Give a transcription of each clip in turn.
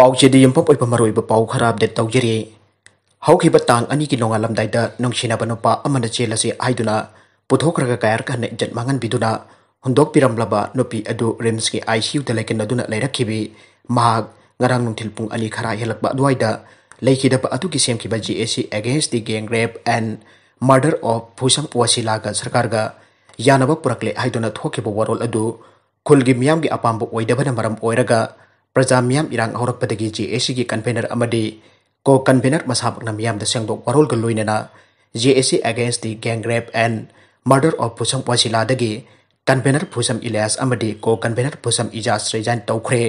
pau chedi yempop oi pamaroi ba pau kharab de tau jeri hau batang ani ki longa lamdai da nongchina banopa amana chela se aiduna puthok raga kayar kan jet mangan biduna hundok piram laba nopi adu remski icu de lekin aduna lairakhi bi ngarang nung thilpung ani khara helak ba duai da leki da ba atu ki sem against the gang rape and murder of pusam wasila ga sarkar ga yanaba purakle aiduna thokhe ba warol adu kolgi miyam gi apam bu oida bana maram प्रजा मियाम इरांग हौरकपदगी जे की convener अमदे को convener मसाबकना मियाम द सेंगदोक वरोलग लोइनेना JAC against the gang rape and murder of पुसम वासिलादगी कन्वेनर पुसम इलियास अमदे को कन्वेनर पुसम इजाज रेजान तौखरे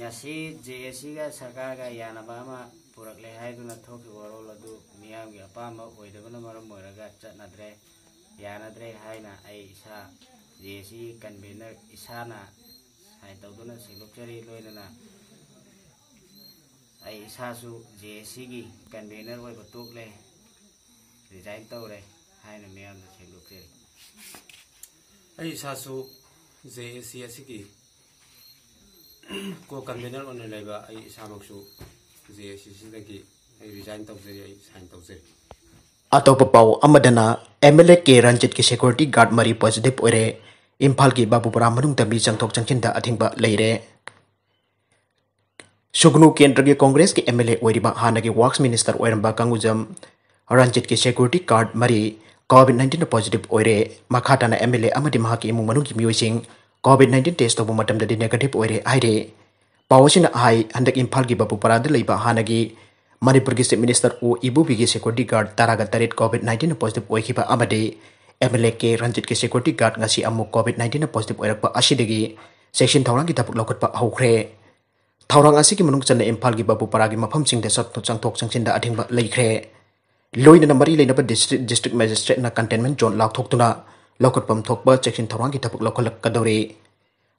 ngasi JSC ga sarkar ga yanaba ma purakle haiduna thoki warol adu miyam gi apama oidabana maram moiraga chatnadre yanadre haina ai isa JSC convener isana इसु जे सी कन्वेनर हो तुक्ले रिजाइन तौर है मैं सेलुक्रे इसु जे ए सी की को कन्वेनर होनेमु जे ए सी की resign तौजरी San तौजरी अतप पाद एम एल ए के रंजित की सेकुरीटी गार्ड मरी पॉजिटिव पॉजिटिवे इम्फाल की बाबूपुरा चंथों चंखीद अथिब लेर सुगनू केंद्र के कॉग्रेस की एम एल ए हा की वर्क मिनीस्टर ओर कंगूज रंजित की सेक्यूरीटी कार्ड मरी कॉविड नाइन्टीन पॉजिटिव ओर मखाटन एम एल एमु की मोई कोविड नाइन्टीन टेस्ट तब नेगेटिव ओर आई पावसी हंक इम्फा की बाबूपुरा हा की मनपुर की चीफ मिनीस्टर ओ इबू की सेक्यूरीटी गार्ड तरह तरह कॉविड नाइन्टीन पॉजिटिव ओर एमएलए के रंजित के सिक्योरिटी गार्ड ऐसी अमुक कोविड नाइन्टीन पॉजिटिव होरप सेक्शन थौरंग की लौट हौरे थौरंग की मनु इम्फा की बाबूपरा की मौम चंथो चंसी अथिंग लेख्रे लोन मरी district district magistrate containment zone लाथोना लौटप चेक्सी थौरंग की लौखलक्कदौरे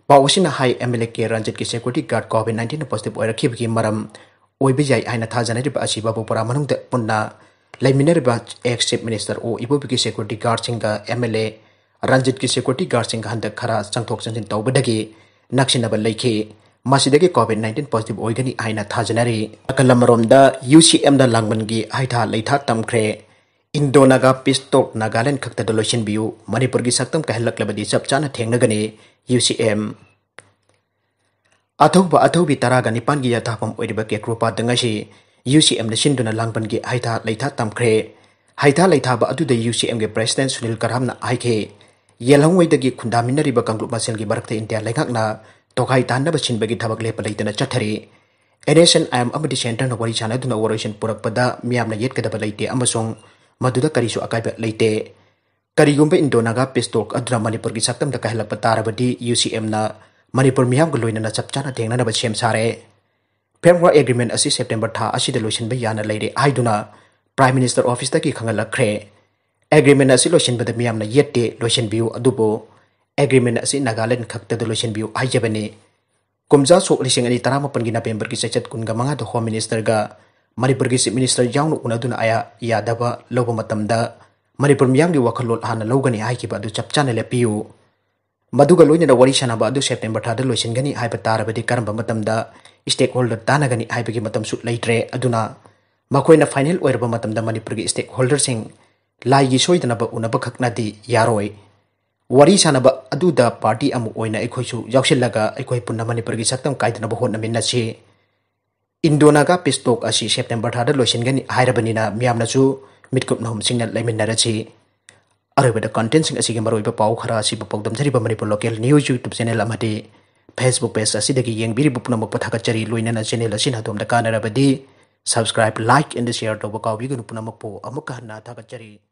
पाउसी है एम एल ए के रंजित की security guard COVID nineteen positive होरखी मरम होब जाए हाई थाजनरी बाबूपुरा मनुना लाइमर एक्स चीफ मिनिस्टर ओ इबू की security guard M L A Ranjit की सेक्यूरीटी गार्ड हंद खरा चंथ चंजन तौबदे नक्सीबे मसीदे कोविड नाइन्टीन पॉजिटिव होगी हाई थाजनरी अकल मरम यू सी एम लांगमन की हईठा लेठा तमख्रे इंडो नगा नगालें खत लोशन की सकम कहलबी चप चा थेगने यू सी एम अथब अथौ UCM ꯂꯩꯁꯤꯟꯗꯨꯅ ꯂꯥꯡꯕꯟꯒꯤ ꯍꯩꯊꯥ ꯂꯩꯊꯥ ꯇꯝꯈ꯭ꯔꯦ ꯍꯩꯊꯥ ꯂꯩꯊꯥꯕ ꯑꯗꯨꯗ UCMꯒꯤ ꯄ꯭ꯔꯁꯤꯗꯦꯟ ꯁꯨꯅꯤꯜ ꯀꯔꯥꯝꯅ ꯍꯥꯏꯈꯤ ꯌꯦꯜꯍꯧꯉꯩꯗꯒꯤ ꯈꯨꯟꯗꯥꯃꯤꯟꯅꯔꯤꯕ ꯀꯥꯡꯂꯨꯞ ꯃꯁꯦꯜꯒꯤ ꯃꯔꯛꯇ ꯏꯟꯗꯤꯌꯥ ꯂꯩꯉꯥꯛꯅ ꯇꯣꯈꯥꯏ ꯇꯥꯟꯅꯕ ꯁꯤꯟꯕꯒꯤ ꯊꯕꯛ ꯂꯦꯞꯄ ꯂꯩꯇꯅ ꯆꯠꯊꯔꯤ ꯑꯦꯟ ꯑꯥꯏ ꯑꯃꯗꯤ ꯁꯦꯟꯇꯔꯅ ꯋꯥꯔꯤ ꯁꯥꯟꯅꯗꯨꯅ ꯋꯥꯔꯣꯏꯁꯤꯟ ꯄꯨꯔꯛꯄꯗ ꯃꯤꯌꯥꯝꯅ ꯌꯦꯠꯀꯗꯕ ꯂꯩꯇꯦ ꯑꯃꯁꯨꯡ ꯃꯗꯨꯗ ꯀꯔꯤꯁꯨ ꯑꯀꯥꯏꯕ ꯂꯩꯇꯦ ꯀꯔꯤꯒꯨꯝꯕ ꯏꯟꯗꯣꯅꯥꯒꯥ ꯄꯤꯁꯇꯣꯛ ꯑꯗꯨꯅ ꯃꯅꯤꯄꯨꯔꯒꯤ ꯁꯛꯇꯝꯗ ꯀꯥꯏꯍꯜꯂꯛꯄ ꯇꯥꯔꯕꯗꯤ ꯌꯨ ꯁꯤ ꯑꯦꯝꯅ ꯃꯅꯤꯄꯨꯔ ꯃꯤꯌꯥꯝꯒ ꯂꯣꯏꯅꯅ ꯆꯞ ꯆꯥꯅ ꯊꯦꯡꯅꯅꯕ ꯁꯦꯝ ꯁꯥꯔꯦ ꯐ꯭ꯔꯦꯝꯋꯥꯔꯛ ꯑꯦꯒ꯭ꯔꯤꯃꯦꯟ ꯑꯁꯤ ꯁꯦꯞꯇꯦꯝꯕꯔ ꯊꯥ ꯑꯁꯤꯗ ꯂꯣꯏꯁꯤꯟꯕ ꯌꯥꯅ ꯂꯩꯔꯦ ꯍꯥꯏꯗꯨꯅ ꯄ꯭ꯔꯥꯏꯝ ꯃꯤꯅꯤꯁꯇꯔ ꯑꯣꯐꯤꯁꯇꯒꯤ ꯈꯪꯍꯜꯂꯛꯈ꯭ꯔꯦ ꯑꯦꯒ꯭ꯔꯤꯃꯦꯟ ꯑꯁꯤ ꯂꯣꯏꯁꯤꯟꯕꯗ ꯃꯤꯌꯥꯝꯅ ꯌꯦꯠꯇꯦ ꯂꯣꯏꯁꯤꯟꯕꯤꯌꯨ ꯑꯗꯨꯕꯨ ꯑꯦꯒ꯭ꯔꯤꯃꯦꯟ ꯑꯁꯤ ꯅꯥꯒꯥꯂꯦꯟ ꯈꯛꯇꯗ ꯂꯣꯏꯁꯤꯟꯕꯤꯌꯨ ꯍꯥꯏꯖꯕꯅꯤ ꯀꯨꯝꯖꯥ ꯁꯣꯛ ꯂꯤꯁꯤꯡ ꯑꯅꯤ ꯇꯔꯥꯃꯥꯄꯟꯒꯤ ꯅꯕꯦꯝꯕꯔꯒꯤ ꯆꯩꯆꯠ ꯀꯨꯟꯒ ꯃꯉꯥꯗ ꯍꯣꯝ ꯃꯤꯅꯤꯁꯇꯔꯒ ꯃꯅꯤꯄꯨꯔꯒꯤ ꯆꯤꯞ ꯃꯤꯅꯤꯁꯇꯔ ꯌꯥꯎꯅ ꯎꯅꯗꯨꯅ ꯑꯌꯥ ꯌꯥꯗꯕ ꯂꯧꯕ ꯃꯇꯝꯗ ꯃꯅꯤꯄꯨꯔ ꯃꯤꯌꯥꯝꯒꯤ ꯋꯥꯈꯜꯂꯣꯟ ꯍꯥꯟꯅ ꯂꯧꯒꯅꯤ ꯍꯥꯏꯈꯤꯕ ꯑꯗꯨ ꯆꯞ ꯆꯥꯅ ꯂꯦꯞꯄꯤꯌꯨ ꯃꯗꯨꯒ ꯂꯣꯏꯅꯅ ꯋꯥꯔꯤ ꯁꯥꯟꯅꯕ ꯑꯗꯨ ꯁꯦꯞꯇꯦꯝꯕꯔ ꯊꯥꯗ ꯂꯣꯏꯁꯤꯟꯒꯅꯤ ꯍꯥꯏꯕ ꯇꯥꯔꯕꯗꯤ ꯀꯔꯝꯕ ꯃꯇꯝꯗ स्टेक होल्डर तानगनी हाइबगी मतम लेट्रे फाइनल मनपुर की स्टेक होल्डर लाई की सोइदनब उनब खकनादि यारोय वरी सानब पार्टी अमु ओइना मनपुर की एखोय पुन्ना मणिपुर इंडो सक्तम काइदनब होनमिनसि इंडोनागा पिस्टोक असी सेप्टेम्बर थादा लोइसिनगनी हाइरबनिना मियामनासु कंटेंट सिंग पाउ खरा Manipur local news YouTube channel Facebook page asi dagi yang biri bupuna mukpat haka cari lu ina kana rabadi subscribe like and share to buka wigu bupuna mukpo amukah ah, na haka cari